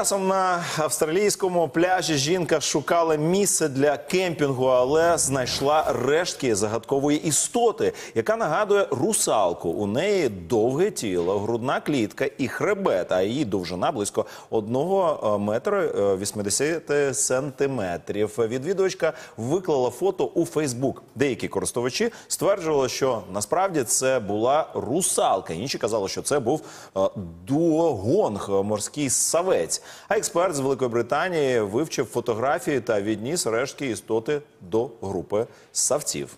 Часом на австралійському пляжі жінка шукала місце для кемпінгу, але знайшла рештки загадкової істоти, яка нагадує русалку. У неї довге тіло, грудна клітка і хребет. А її довжина близько 1 метра 80 сантиметрів. Відвідувачка виклала фото у Фейсбук. Деякі користувачі стверджували, що насправді це була русалка. Інші казали, що це був е, дуогонг, морський савець. А експерт з Великої Британії вивчив фотографії та відніс рештки істоти до групи савців.